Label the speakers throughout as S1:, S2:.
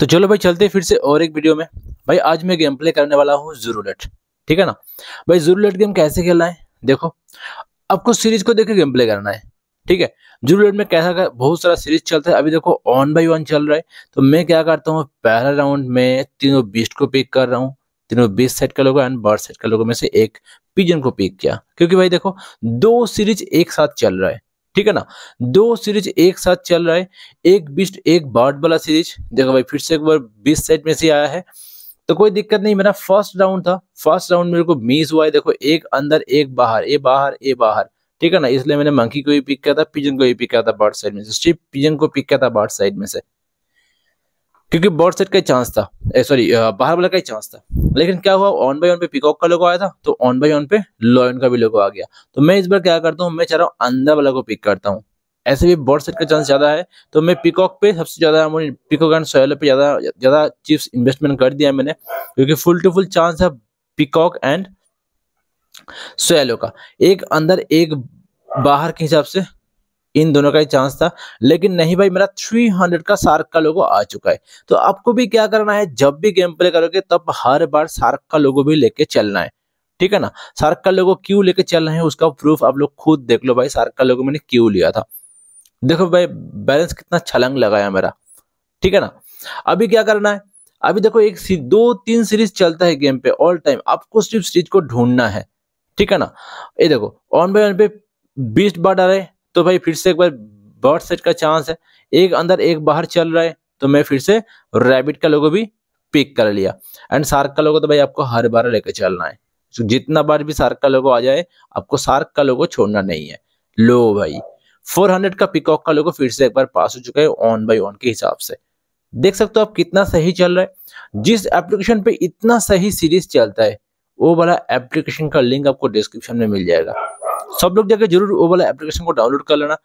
S1: तो चलो भाई चलते फिर से और एक वीडियो में भाई आज मैं गेम प्ले करने वाला हूँ जुरुलेट ठीक है ना भाई जुरुलेट गेम कैसे खेलना है देखो आपको सीरीज को देख गेम प्ले करना है ठीक है जुरुलेट में कैसा कर, बहुत सारा सीरीज चलता है अभी देखो ऑन बाई वन चल रहा है तो मैं क्या करता हूँ पहला राउंड में तीनों बीस्ट को पिक कर रहा हूँ तीनों बीस सेट का लोगों एंड बार सेट का लोगों में से एक पिजन को पिक किया क्योंकि भाई देखो दो सीरीज एक साथ चल रहा है ठीक है ना दो सीरीज एक साथ चल रहा है एक बिस्ट एक बॉट वाला सीरीज देखो भाई फिर से एक बार बीस साइड में से आया है तो कोई दिक्कत नहीं मेरा फर्स्ट राउंड था फर्स्ट राउंड मेरे को मिस हुआ है देखो एक अंदर एक बाहर ए बाहर ए बाहर ठीक है ना इसलिए मैंने मंकी को भी पिक किया था पिजन को भी पिक किया था बॉट साइड में से सिर्फ पिजन को पिक किया था बॉट साइड में से क्योंकि बॉर्ड सेट का ही चांस था सॉरी बाहर वाला का ही चांस था लेकिन क्या हुआ ऑन बाई ऑन पे पिकॉक का लोगो आया था तो ऑन बाई ऑन पे लॉयन का भी लोगो आ गया तो मैं इस बार क्या करता हूँ मैं चाह रहा हूँ अंदर वाला को पिक करता हूँ ऐसे भी बॉर्ड सेट का चांस ज्यादा है तो मैं पिकॉक पे सबसे ज्यादा पिकॉक एंड सोयल पे ज्यादा ज्यादा चिप्स इन्वेस्टमेंट कर दिया मैंने क्योंकि फुल टू फुल चांस है पिकॉक एंड सोयलो का एक अंदर एक बाहर के हिसाब से इन दोनों का ही चांस था लेकिन नहीं भाई मेरा 300 का सार्क का लोगो आ चुका है तो आपको भी क्या करना है जब भी गेम प्ले करोगे तब हर बार सार्क का लोगो भी लेके चलना है ठीक है ना सार्क का लोगो क्यों लेके चल रहे हैं उसका प्रूफ आप लोग खुद देख लो भाई सार्क का लोगो मैंने क्यों लिया था देखो भाई बैलेंस कितना छलंग लगाया मेरा ठीक है ना अभी क्या करना है अभी देखो एक दो तीन सीरीज चलता है गेम पे ऑल टाइम आपको सिर्फ सीरीज को ढूंढना है ठीक है ना ये देखो ऑन बाय ऑन पे बीस बार डाले तो भाई फिर से एक बार बर्ड सेट का चांस है एक अंदर एक बाहर चल रहा है तो मैं फिर से रैबिट का लोगो भी पिक कर लिया एंड सार्क का लोगो तो भाई आपको हर बार लेकर चलना है तो जितना बार भी सार्क का लोगो आ जाए आपको सार्क का लोगो छोड़ना नहीं है लो भाई 400 का पिकॉक का लोगो फिर से एक बार पास हो चुका है ऑन बाई ऑन के हिसाब से देख सकते हो आप कितना सही चल रहा है जिस एप्लीकेशन पे इतना सही सीरीज चलता है वो वाला एप्लीकेशन का लिंक आपको डिस्क्रिप्शन में मिल जाएगा सब लोग जाकर जरूर वो वाला एप्लीकेशन को डाउनलोड कर लेना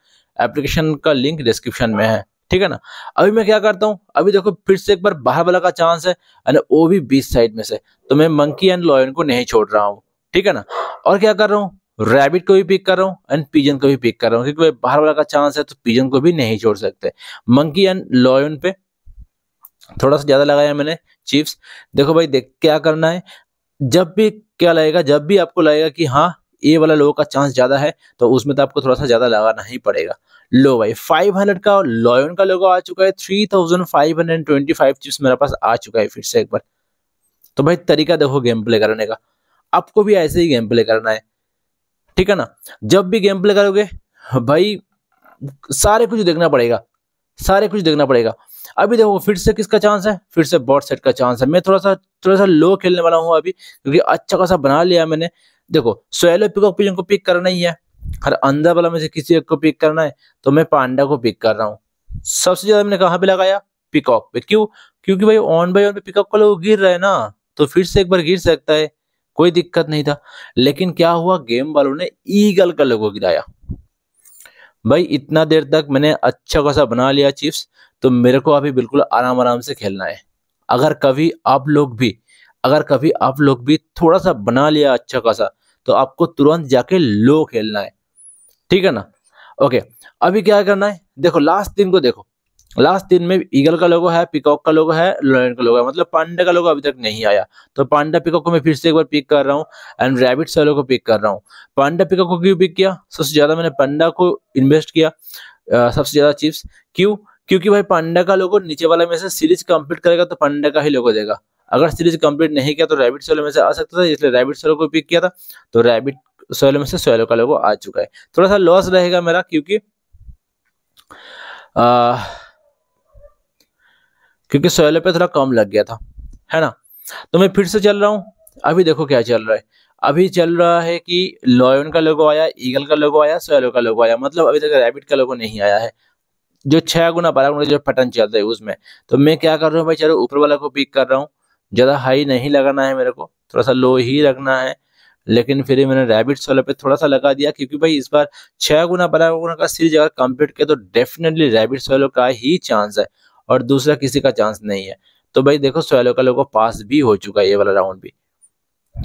S1: एप्लीकेशन का लिंक डिस्क्रिप्शन में है ठीक है ना अभी मैं क्या करता हूँ अभी देखो फिर से एक बार बाहर वाला का चांस है अरे वो भी बीस साइड में से तो मैं मंकी एंड लॉयन को नहीं छोड़ रहा हूँ ठीक है ना और क्या कर रहा हूँ रैबिट को भी पिक कर रहा हूँ एंड पिजन को भी पिक कर रहा हूँ क्योंकि बाहर वाला का चांस है तो पिजन को भी नहीं छोड़ सकते मंकी एंड लॉयन पे थोड़ा सा ज्यादा लगाया मैंने चिप्स देखो भाई देख क्या करना है जब भी क्या लगेगा जब भी आपको लगेगा कि हाँ ए वाला लोगों का चांस ज़्यादा है तो उसमें तो आपको थोड़ा सा ज़्यादा लगाना ही पड़ेगा लो भाई 500 का लॉयन का लोगो आ चुका है 3525 चिप्स मेरे पास आ चुका है फिर से एक बार तो भाई तरीका देखो गेम प्ले करने का आपको भी ऐसे ही गेम प्ले करना है ठीक है ना जब भी गेम प्ले करोगे भाई सारे कुछ देखना पड़ेगा सारे कुछ देखना पड़ेगा अभी देखो फिर से किसका चांस है फिर से बॉट सेट का चांस है मैं थोड़ा सा थोड़ा सा लो खेलने वाला हूँ अभी क्योंकि अच्छा खासा बना लिया मैंने देखो सोयल और पिकॉक पिजन को पिक करना ही है हर अंदर वाला में से किसी एक को पिक करना है तो मैं पांडा को पिक कर रहा हूँ सबसे ज्यादा मैंने कहाँ पे लगाया पिकॉक पे क्यों क्योंकि भाई ऑन बाई ऑन पे पिकॉक वाला वो गिर रहे हैं ना तो फिर से एक बार गिर सकता है कोई दिक्कत नहीं था लेकिन क्या हुआ गेम वालों ने ईगल का को गिराया भाई इतना देर तक मैंने अच्छा खासा बना लिया चिप्स तो मेरे को अभी बिल्कुल आराम आराम से खेलना है अगर कभी आप लोग भी अगर कभी आप लोग भी थोड़ा सा बना लिया अच्छा खासा तो आपको तुरंत जाके लो खेलना है ठीक है ना ओके अभी क्या करना है देखो लास्ट दिन को देखो लास्ट दिन में ईगल का लोगो है पिकॉक का लोगो है लॉयन का लोगो है मतलब पांडा का लोगो अभी तक नहीं आया तो पांडा पिकॉक को मैं फिर से एक बार पिक कर रहा हूँ एंड रैबिट सैलो को पिक कर रहा हूँ पांडा पिकॉक को क्यों पिक किया सबसे ज्यादा मैंने पांडा को इन्वेस्ट किया सबसे ज्यादा चिप्स क्यों क्योंकि भाई पांडा का लोगो नीचे वाला में से सीरीज कंप्लीट करेगा तो पांडा का ही लोगो देगा अगर सीरीज कंप्लीट नहीं किया तो रैबिट सोलो में से आ सकता था इसलिए रैबिट सोलो को पिक किया था तो रैबिट सोलो में से सोलो का लोगो आ चुका है थोड़ा सा लॉस रहेगा मेरा क्योंकि आ, क्योंकि सोलो पे थोड़ा कम लग गया था है ना तो मैं फिर से चल रहा हूँ अभी देखो क्या चल रहा है अभी चल रहा है कि लॉयन का लोगो आया ईगल का लोगो आया सोलो का लोगो आया मतलब अभी तक रैबिट का लोगो नहीं आया है जो छह गुना बारह गुना जो पटन चलता है उसमें तो मैं क्या कर रहा हूँ भाई चलो ऊपर वाला को पिक कर रहा हूँ ज़्यादा हाई नहीं लगाना है मेरे को थोड़ा सा लो ही रखना है लेकिन फिर मैंने रैबिट सोलर पे थोड़ा सा लगा दिया क्योंकि भाई इस बार छः गुना बारह गुना का सीरीज अगर कंप्लीट किया तो डेफिनेटली रैबिट सोलो का ही चांस है और दूसरा किसी का चांस नहीं है तो भाई देखो सोलो का लोगों पास भी हो चुका है ये वाला राउंड भी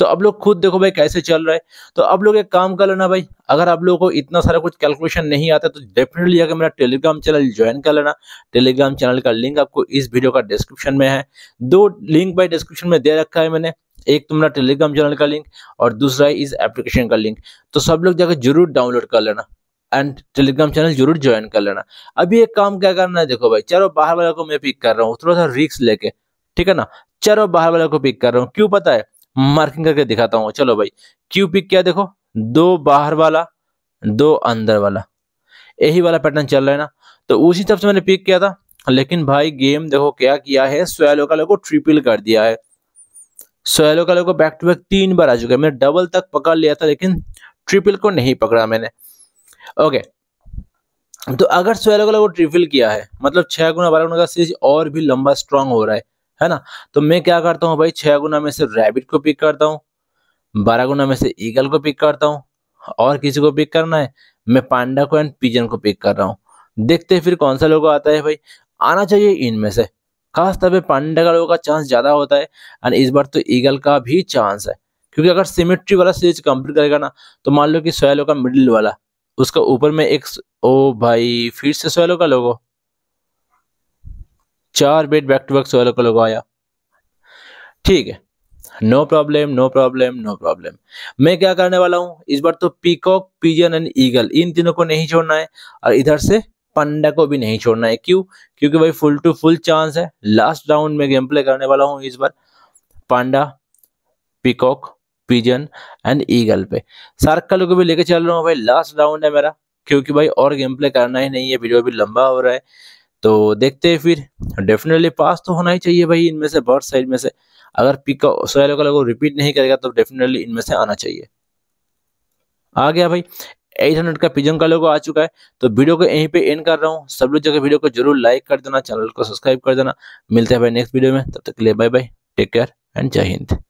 S1: तो अब लोग खुद देखो भाई कैसे चल रहा है तो अब लोग एक काम कर लेना भाई अगर आप लोगों को इतना सारा कुछ कैलकुलेशन नहीं आता तो डेफिनेटली अगर मेरा टेलीग्राम चैनल ज्वाइन कर लेना टेलीग्राम चैनल का लिंक आपको इस वीडियो का डिस्क्रिप्शन में है दो लिंक भाई डिस्क्रिप्शन में दे रखा है मैंने एक तुम्हारा टेलीग्राम चैनल का लिंक और दूसरा है इस एप्लीकेशन का लिंक तो सब लोग जाकर जरूर डाउनलोड कर लेना एंड टेलीग्राम चैनल जरूर ज्वाइन कर लेना अभी एक काम क्या करना है देखो भाई चलो बाहर वाले को मैं पिक कर रहा हूँ थोड़ा सा रिक्स लेके ठीक है ना चलो बाहर वाले को पिक कर रहा हूँ क्यों पता है मार्किंग करके दिखाता हूँ चलो भाई क्यू पिक क्या देखो दो बाहर वाला दो अंदर वाला यही वाला पैटर्न चल रहा है ना तो उसी तरफ से मैंने पिक किया था लेकिन भाई गेम देखो क्या किया है सोयलो का लोगो ट्रिपल कर दिया है सोयालो का लोगो बैक टू बैक तीन बार आ चुका है मैंने डबल तक पकड़ लिया था लेकिन ट्रिपल को नहीं पकड़ा मैंने ओके तो अगर सोयालो का लोगो ट्रिपल किया है मतलब छह गुना बारह गुना का सीरीज और भी लंबा स्ट्रांग हो रहा है है ना तो मैं क्या करता हूँ भाई छह गुना में से रैबिट को पिक करता हूँ बारह गुना में से ईगल को पिक करता हूँ और किसी को पिक करना है मैं पांडा को एंड पिजन को पिक कर रहा हूँ देखते फिर कौन सा लोगो आता है भाई आना चाहिए इनमें से खास तौर पर पांडा का लोगों का चांस ज़्यादा होता है एंड इस बार तो ईगल का भी चांस है क्योंकि अगर सिमेट्री वाला सीरीज कंप्लीट करेगा ना तो मान लो कि सोयलो का मिडिल वाला उसका ऊपर में एक ओ भाई फिर से सोयलो का लोगो चार बेट बैक टू बैक सोलह को लगवाया ठीक है no problem no problem no problem मैं क्या करने वाला हूँ इस बार तो पीकॉक पिजन एंड ईगल इन तीनों को नहीं छोड़ना है और इधर से पंडा को भी नहीं छोड़ना है क्यों क्योंकि भाई फुल टू फुल चांस है लास्ट राउंड में गेम प्ले करने वाला हूँ इस बार panda peacock pigeon and eagle पे सार्कल को भी लेके चल रहा हूँ भाई लास्ट राउंड है मेरा क्योंकि भाई और गेम प्ले करना ही नहीं है वीडियो भी लंबा हो रहा है तो देखते हैं फिर डेफिनेटली पास तो होना ही चाहिए भाई इनमें से बर्थ साइड में से अगर पिक सोहेलो का लोग रिपीट नहीं करेगा तो डेफिनेटली इनमें से आना चाहिए आ गया भाई 800 का पिजन का लोगो आ चुका है तो वीडियो को यहीं पे एंड कर रहा हूँ सब लोग जगह वीडियो को जरूर लाइक कर देना चैनल को सब्सक्राइब कर देना मिलते हैं भाई नेक्स्ट वीडियो में तब तक के लिए bye bye take care and जय हिंद